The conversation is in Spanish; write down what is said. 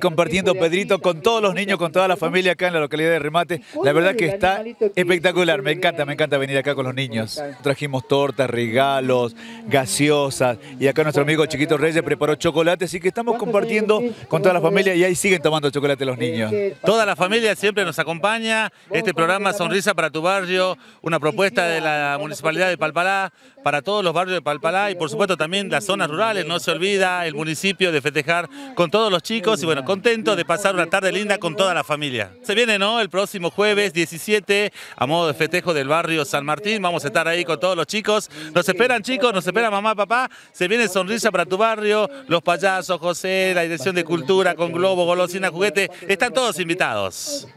compartiendo Pedrito con todos los niños, con toda la familia acá en la localidad de Remate. La verdad que está espectacular, me encanta, me encanta venir acá con los niños. Trajimos tortas, regalos, gaseosas y acá nuestro amigo Chiquito Reyes preparó chocolate, así que estamos compartiendo con toda la familia y ahí siguen tomando chocolate los niños. Toda la familia siempre nos acompaña, este programa Sonrisa para tu barrio, una propuesta de la Municipalidad de Palpalá para todos los barrios de Palpalá y por supuesto también las zonas rurales, no se olvida el municipio de festejar con todos los chicos y bueno, contento de pasar una tarde linda con toda la familia. Se viene, ¿no? El próximo jueves 17, a modo de festejo del barrio San Martín. Vamos a estar ahí con todos los chicos. Nos esperan, chicos, nos espera mamá, papá. Se viene Sonrisa para tu barrio, los payasos, José, la Dirección de Cultura, con globo, golosina, juguete. Están todos invitados.